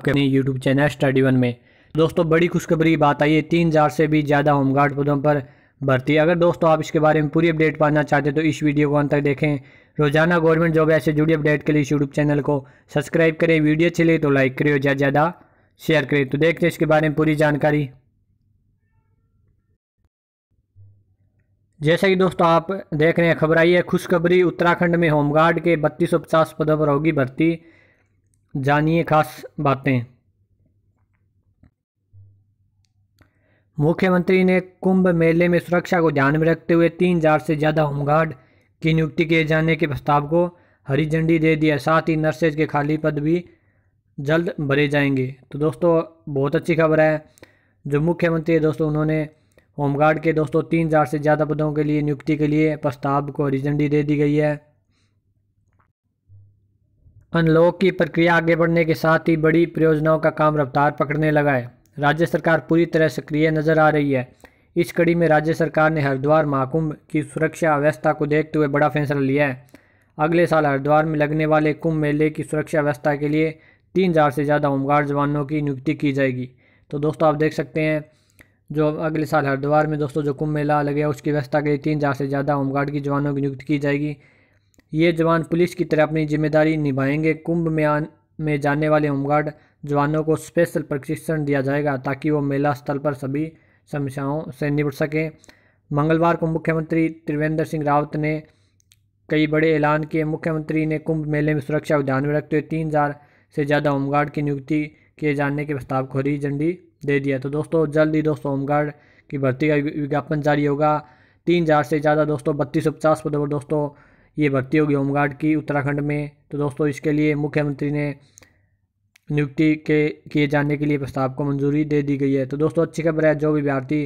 आपके अपने YouTube channel study one में दोस्तों बड़ी खुशखबरी बात आई है तीन हज़ार से भी ज़्यादा होमगार्ड पदों पर भर्ती अगर दोस्तों आप इसके बारे में पूरी अपडेट पाना चाहते हैं तो इस वीडियो को अंत तक देखें रोजाना गवर्नमेंट जॉब ऐसे जुड़ी अपडेट के लिए इस यूट्यूब चैनल को सब्सक्राइब करें वीडियो अच्छी लगे तो लाइक करें और ज़्यादा ज़्यादा शेयर करें तो देखते हैं इसके बारे में पूरी जानकारी जैसा कि दोस्तों आप देख रहे हैं खबर आई है खुशखबरी उत्तराखंड में होमगार्ड के बत्तीस पदों पर होगी भर्ती जानिए खास बातें मुख्यमंत्री ने कुंभ मेले में सुरक्षा को ध्यान में रखते हुए तीन हजार से ज़्यादा होमगार्ड की नियुक्ति किए जाने के प्रस्ताव को हरी झंडी दे दिया साथ ही नर्सेज के खाली पद भी जल्द भरे जाएंगे तो दोस्तों बहुत अच्छी खबर है जो मुख्यमंत्री है दोस्तों उन्होंने होमगार्ड के दोस्तों तीन हज़ार से ज़्यादा पदों के लिए नियुक्ति के लिए प्रस्ताव को हरी झंडी दे दी गई है अनलॉक की प्रक्रिया आगे बढ़ने के साथ ही बड़ी परियोजनाओं का काम रफ्तार पकड़ने लगा है राज्य सरकार पूरी तरह सक्रिय नजर आ रही है इस कड़ी में राज्य सरकार ने हरिद्वार महाकुंभ की सुरक्षा व्यवस्था को देखते हुए बड़ा फैसला लिया है अगले साल हरिद्वार में लगने वाले कुंभ मेले की सुरक्षा व्यवस्था के लिए तीन हज़ार से ज़्यादा होमगार्ड जवानों की नियुक्ति की जाएगी तो दोस्तों आप देख सकते हैं जो अगले साल हरिद्वार में दोस्तों जो कुंभ मेला लगे उसकी व्यवस्था के लिए तीन हज़ार से ज़्यादा होमगार्ड की जवानों की नियुक्ति की जाएगी ये जवान पुलिस की तरह अपनी जिम्मेदारी निभाएंगे कुंभ में आ, में जाने वाले होमगार्ड जवानों को स्पेशल प्रशिक्षण दिया जाएगा ताकि वो मेला स्थल पर सभी समस्याओं से निपट सकें मंगलवार को मुख्यमंत्री त्रिवेंद्र सिंह रावत ने कई बड़े ऐलान किए मुख्यमंत्री ने कुंभ मेले में सुरक्षा को ध्यान में रखते हुए तीन हज़ार से ज़्यादा होमगार्ड की नियुक्ति किए जाने के प्रस्ताव को हरी झंडी दे दिया तो दोस्तों जल्द ही दोस्तों होमगार्ड की भर्ती का विज्ञापन जारी होगा तीन हज़ार से ज़्यादा दोस्तों बत्तीस सौ पचास पदों पर दोस्तों ये भर्ती होगी होमगार्ड की उत्तराखंड में तो दोस्तों इसके लिए मुख्यमंत्री ने नियुक्ति के किए जाने के लिए प्रस्ताव को मंजूरी दे दी गई है तो दोस्तों अच्छी खबर है जो भी अभ्यर्थी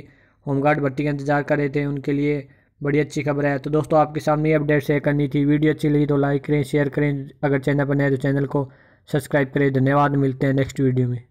होमगार्ड भर्ती का इंतजार कर रहे थे उनके लिए बड़ी अच्छी खबर है तो दोस्तों आपके सामने ये अपडेट शेयर करनी थी वीडियो अच्छी लगी तो लाइक करें शेयर करें अगर चैनल पर नए तो चैनल को सब्सक्राइब करें धन्यवाद मिलते हैं नेक्स्ट वीडियो में